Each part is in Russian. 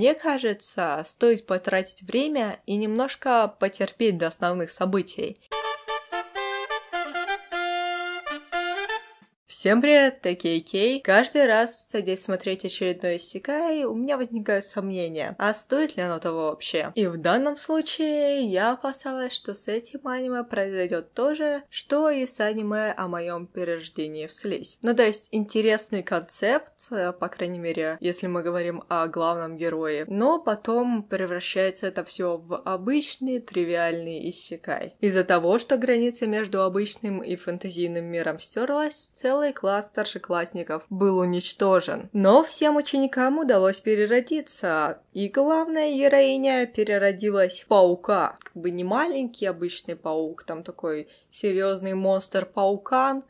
Мне кажется, стоит потратить время и немножко потерпеть до основных событий. Всем привет, это Кей. Каждый раз, садясь смотреть очередной Исикай, у меня возникают сомнения, а стоит ли оно того вообще? И в данном случае я опасалась, что с этим аниме произойдет то же, что и с аниме о моем перерождении в слизь. Ну то есть интересный концепт, э, по крайней мере, если мы говорим о главном герое, но потом превращается это все в обычный тривиальный Исикай. Из-за того, что граница между обычным и фэнтезийным миром стерлась, целый целый класс старшеклассников был уничтожен. Но всем ученикам удалось переродиться, и главная героиня переродилась в паука. Как бы не маленький обычный паук, там такой серьезный монстр-паукан,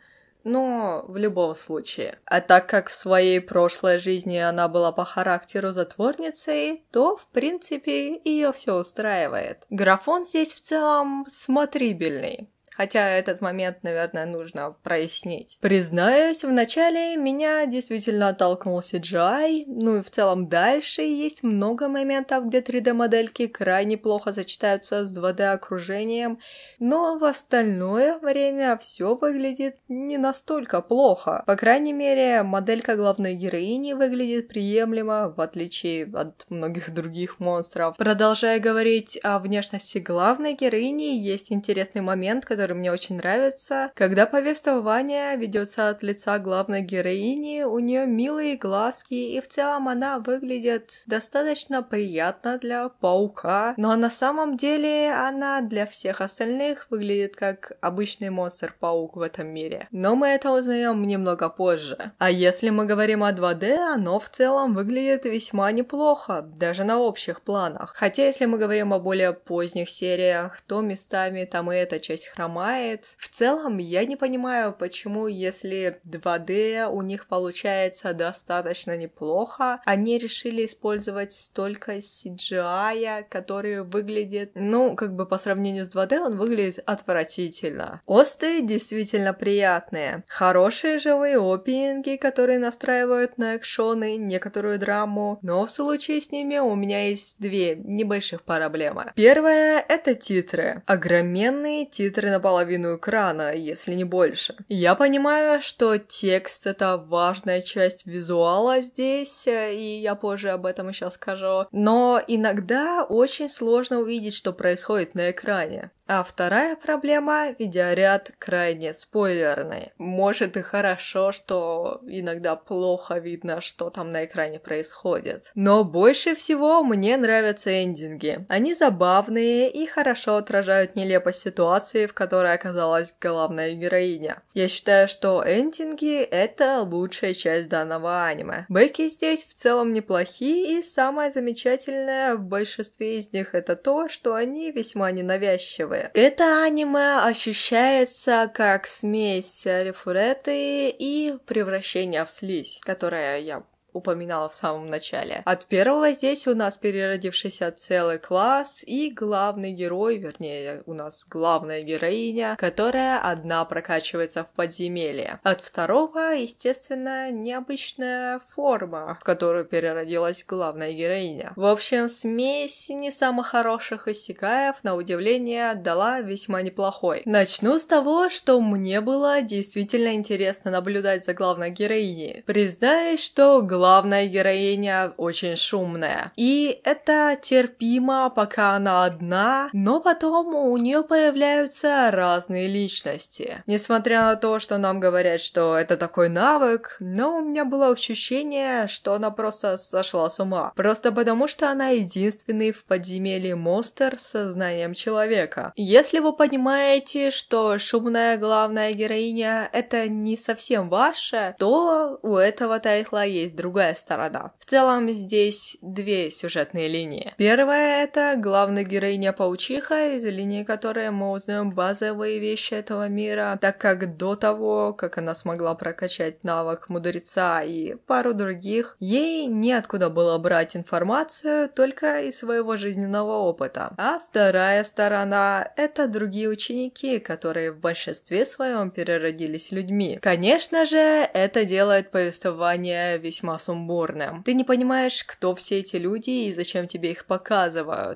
но в любом случае. А так как в своей прошлой жизни она была по характеру затворницей, то, в принципе, ее все устраивает. Графон здесь в целом смотрибельный. Хотя этот момент, наверное, нужно прояснить. Признаюсь, вначале меня действительно оттолкнул CGI, ну и в целом дальше есть много моментов, где 3D-модельки крайне плохо сочетаются с 2D-окружением, но в остальное время все выглядит не настолько плохо. По крайней мере, моделька главной героини выглядит приемлемо, в отличие от многих других монстров. Продолжая говорить о внешности главной героини, есть интересный момент, когда который мне очень нравится, когда повествование ведется от лица главной героини, у нее милые глазки, и в целом она выглядит достаточно приятно для паука, но на самом деле она для всех остальных выглядит как обычный монстр-паук в этом мире. Но мы это узнаем немного позже. А если мы говорим о 2D, оно в целом выглядит весьма неплохо, даже на общих планах. Хотя если мы говорим о более поздних сериях, то местами там и эта часть храма хромает. В целом, я не понимаю, почему, если 2D у них получается достаточно неплохо, они решили использовать столько CGI, который выглядит, ну, как бы по сравнению с 2D, он выглядит отвратительно. Осты действительно приятные. Хорошие живые опенинги, которые настраивают на экшоны, некоторую драму, но в случае с ними у меня есть две небольших проблемы. Первое это титры. Огроменные титры на половину экрана, если не больше. Я понимаю, что текст — это важная часть визуала здесь, э, и я позже об этом еще скажу. Но иногда очень сложно увидеть, что происходит на экране. А вторая проблема – видеоряд крайне спойлерный. Может и хорошо, что иногда плохо видно, что там на экране происходит. Но больше всего мне нравятся эндинги. Они забавные и хорошо отражают нелепость ситуации, в которой оказалась главная героиня. Я считаю, что эндинги – это лучшая часть данного аниме. Бэки здесь в целом неплохие, и самое замечательное в большинстве из них это то, что они весьма ненавязчивые героя. Это аниме ощущается как смесь рефуреты и превращения в слизь, которая я упоминала в самом начале. От первого здесь у нас переродившийся целый класс и главный герой, вернее, у нас главная героиня, которая одна прокачивается в подземелье. От второго, естественно, необычная форма, в которую переродилась главная героиня. В общем, смесь не самых хороших иссякаев, на удивление, дала весьма неплохой. Начну с того, что мне было действительно интересно наблюдать за главной героиней. Признаюсь, что главная главная героиня очень шумная. И это терпимо, пока она одна, но потом у нее появляются разные личности. Несмотря на то, что нам говорят, что это такой навык, но у меня было ощущение, что она просто сошла с ума. Просто потому, что она единственный в подземелье монстр с сознанием человека. Если вы понимаете, что шумная главная героиня это не совсем ваша, то у этого тайтла есть друг другая сторона. В целом здесь две сюжетные линии. Первая — это главная героиня-паучиха, из линии которой мы узнаем базовые вещи этого мира, так как до того, как она смогла прокачать навык мудреца и пару других, ей неоткуда было брать информацию только из своего жизненного опыта. А вторая сторона — это другие ученики, которые в большинстве своем переродились людьми. Конечно же, это делает повествование весьма сумбурным. Ты не понимаешь, кто все эти люди и зачем тебе их показывают.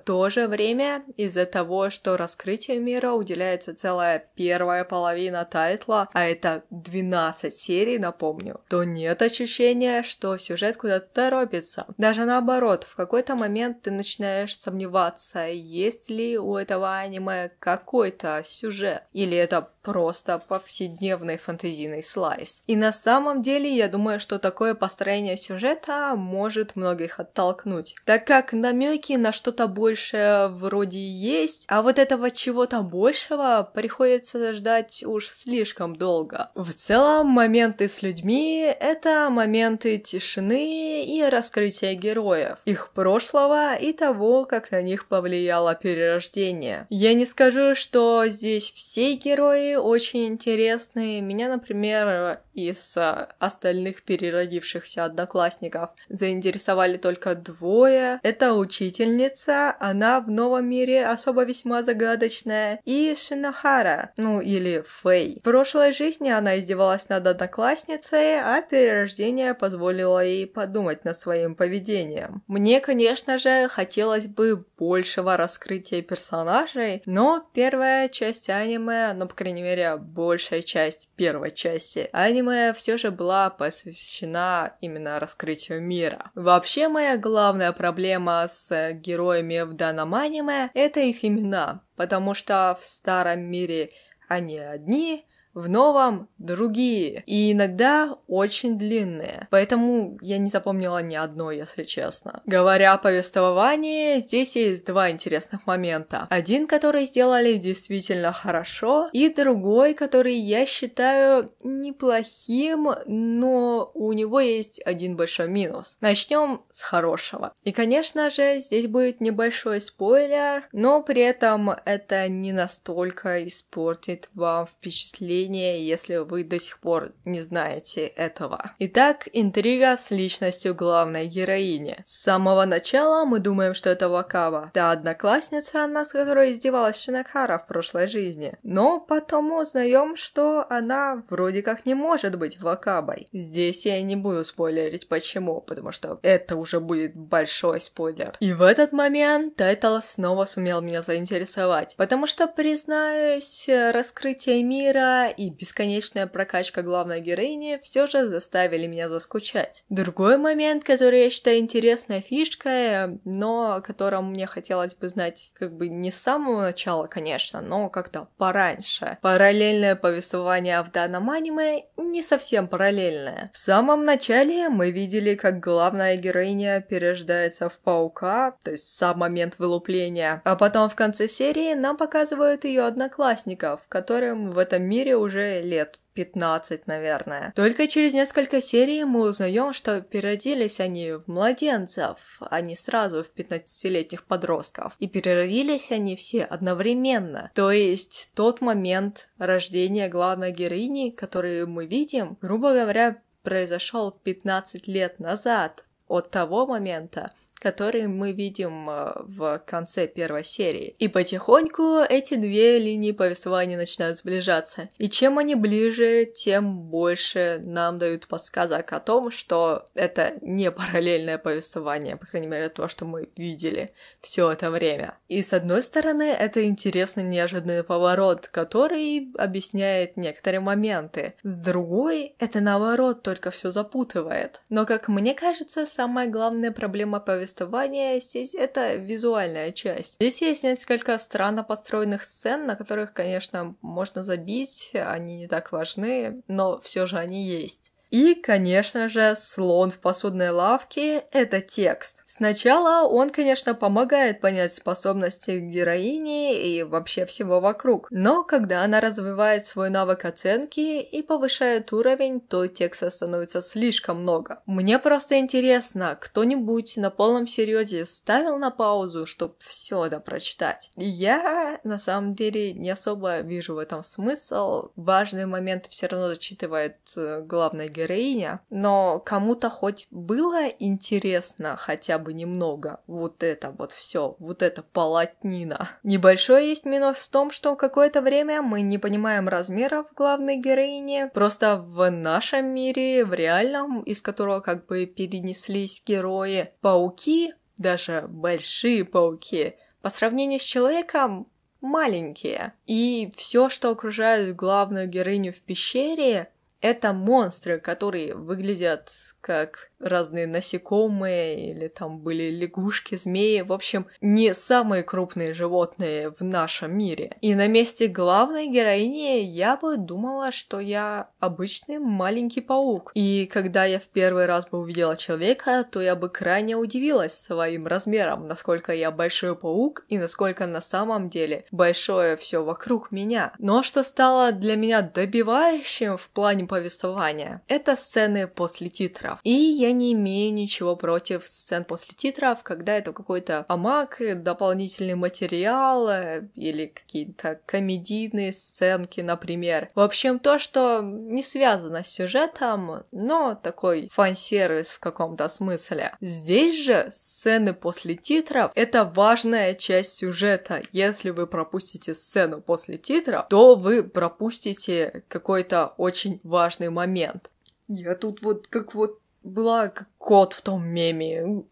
В то же время, из-за того, что раскрытию мира уделяется целая первая половина тайтла, а это 12 серий, напомню, то нет ощущения, что сюжет куда-то торопится. Даже наоборот, в какой-то момент ты начинаешь сомневаться, есть ли у этого аниме какой-то сюжет, или это просто повседневный фэнтезийный слайс. И на самом деле я думаю, что такое построение сюжета может многих оттолкнуть, так как намеки на что-то большее вроде есть, а вот этого чего-то большего приходится ждать уж слишком долго. В целом, моменты с людьми — это моменты тишины и раскрытия героев, их прошлого и того, как на них повлияло перерождение. Я не скажу, что здесь все герои очень интересные. Меня, например, из а, остальных переродившихся одноклассников. Заинтересовали только двое. Это учительница, она в новом мире особо весьма загадочная, и Шинахара, ну или Фэй. В прошлой жизни она издевалась над одноклассницей, а перерождение позволило ей подумать над своим поведением. Мне, конечно же, хотелось бы большего раскрытия персонажей, но первая часть аниме, ну, по крайней мере, большая часть первой части аниме аниме все же была посвящена именно раскрытию мира. Вообще, моя главная проблема с героями в данном аниме — это их имена, потому что в старом мире они одни, в новом другие. И иногда очень длинные. Поэтому я не запомнила ни одной, если честно. Говоря о повествовании, здесь есть два интересных момента. Один, который сделали действительно хорошо, и другой, который я считаю неплохим, но у него есть один большой минус. Начнем с хорошего. И, конечно же, здесь будет небольшой спойлер, но при этом это не настолько испортит вам впечатление преступление, если вы до сих пор не знаете этого. Итак, интрига с личностью главной героини. С самого начала мы думаем, что это Вакава, та одноклассница, она с которой издевалась Шинакара в прошлой жизни. Но потом узнаем, что она вроде как не может быть Вакабой. Здесь я не буду спойлерить почему, потому что это уже будет большой спойлер. И в этот момент Тайтл снова сумел меня заинтересовать, потому что, признаюсь, раскрытие мира и бесконечная прокачка главной героини все же заставили меня заскучать. Другой момент, который я считаю интересной фишкой, но о котором мне хотелось бы знать как бы не с самого начала, конечно, но как-то пораньше. Параллельное повествование в данном аниме не совсем параллельное. В самом начале мы видели, как главная героиня перерождается в паука, то есть сам момент вылупления, а потом в конце серии нам показывают ее одноклассников, которым в этом мире уже лет 15, наверное. Только через несколько серий мы узнаем, что переродились они в младенцев, а не сразу в 15-летних подростков. И переродились они все одновременно. То есть тот момент рождения главной героини, который мы видим, грубо говоря, произошел 15 лет назад от того момента, который мы видим э, в конце первой серии. И потихоньку эти две линии повествования начинают сближаться. И чем они ближе, тем больше нам дают подсказок о том, что это не параллельное повествование, по крайней мере, то, что мы видели все это время. И с одной стороны, это интересный неожиданный поворот, который объясняет некоторые моменты. С другой, это наоборот только все запутывает. Но, как мне кажется, самая главная проблема повествования повествования здесь это визуальная часть. Здесь есть несколько странно построенных сцен, на которых, конечно, можно забить, они не так важны, но все же они есть. И, конечно же, слон в посудной лавке – это текст. Сначала он, конечно, помогает понять способности героини и вообще всего вокруг. Но когда она развивает свой навык оценки и повышает уровень, то текста становится слишком много. Мне просто интересно, кто-нибудь на полном серьезе ставил на паузу, чтобы все это прочитать? Я, на самом деле, не особо вижу в этом смысл. Важный момент все равно зачитывает э, главная героиня героиня, но кому-то хоть было интересно хотя бы немного вот это вот все, вот это полотнина. Небольшой есть минус в том, что какое-то время мы не понимаем размеров главной героини, просто в нашем мире, в реальном, из которого как бы перенеслись герои, пауки, даже большие пауки, по сравнению с человеком маленькие. И все, что окружает главную героиню в пещере, это монстры, которые выглядят как разные насекомые или там были лягушки, змеи. В общем, не самые крупные животные в нашем мире. И на месте главной героини я бы думала, что я обычный маленький паук. И когда я в первый раз бы увидела человека, то я бы крайне удивилась своим размером, насколько я большой паук и насколько на самом деле большое все вокруг меня. Но что стало для меня добивающим в плане повествования, это сцены после титров. И я не имею ничего против сцен после титров, когда это какой-то амак, дополнительный материал э, или какие-то комедийные сценки, например. В общем, то, что не связано с сюжетом, но такой фан-сервис в каком-то смысле. Здесь же сцены после титров — это важная часть сюжета. Если вы пропустите сцену после титров, то вы пропустите какой-то очень важный момент. Я тут вот как вот была как кот в том меме.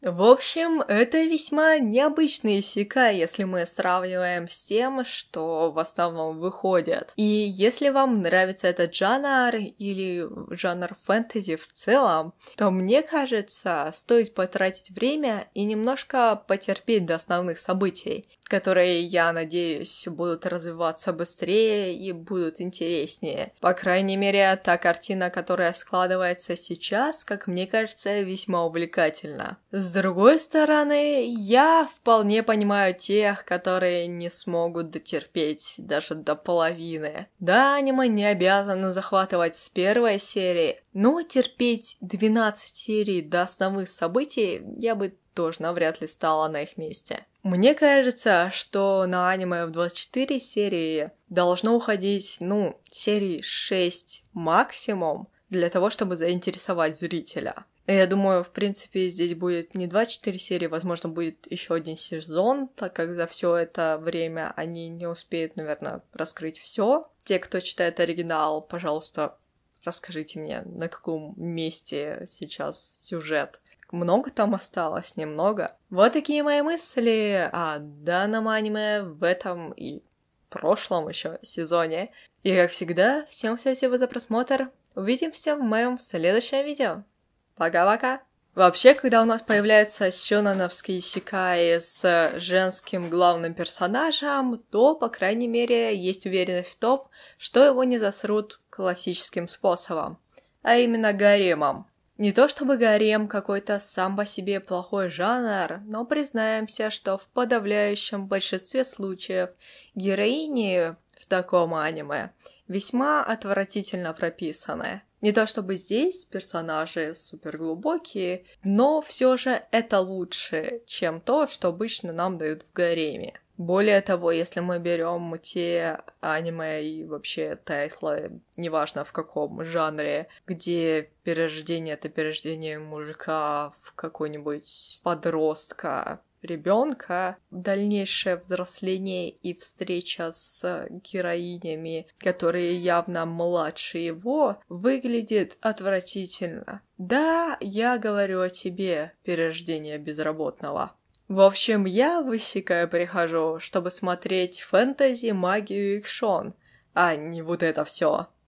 В общем, это весьма необычный исекай, если мы сравниваем с тем, что в основном выходят. И если вам нравится этот жанр или жанр фэнтези в целом, то мне кажется, стоит потратить время и немножко потерпеть до основных событий которые, я надеюсь, будут развиваться быстрее и будут интереснее. По крайней мере, та картина, которая складывается сейчас, как мне кажется, весьма увлекательна. С другой стороны, я вполне понимаю тех, которые не смогут дотерпеть даже до половины. Да, аниме не обязано захватывать с первой серии, но терпеть 12 серий до основных событий я бы тоже навряд ли стала на их месте. Мне кажется, что на аниме в 24 серии должно уходить, ну, серии 6 максимум, для того, чтобы заинтересовать зрителя. Я думаю, в принципе, здесь будет не 24 серии, возможно, будет еще один сезон, так как за все это время они не успеют, наверное, раскрыть все. Те, кто читает оригинал, пожалуйста, расскажите мне, на каком месте сейчас сюжет много там осталось, немного. Вот такие мои мысли о данном аниме в этом и прошлом еще сезоне. И как всегда, всем спасибо за просмотр. Увидимся в моем следующем видео. Пока-пока! Вообще, когда у нас появляется Сёнановский Сикай с женским главным персонажем, то, по крайней мере, есть уверенность в том, что его не засрут классическим способом, а именно гаремом. Не то чтобы гарем какой-то сам по себе плохой жанр, но признаемся, что в подавляющем большинстве случаев героини в таком аниме весьма отвратительно прописаны. Не то чтобы здесь персонажи супер глубокие, но все же это лучше, чем то, что обычно нам дают в гареме. Более того, если мы берем те аниме и вообще тайтлы, неважно в каком жанре, где перерождение это перерождение мужика в какой-нибудь подростка, ребенка, дальнейшее взросление и встреча с героинями, которые явно младше его, выглядит отвратительно. Да, я говорю о тебе, перерождение безработного. В общем, я в прихожу, чтобы смотреть фэнтези, магию и кшон, а не вот это все.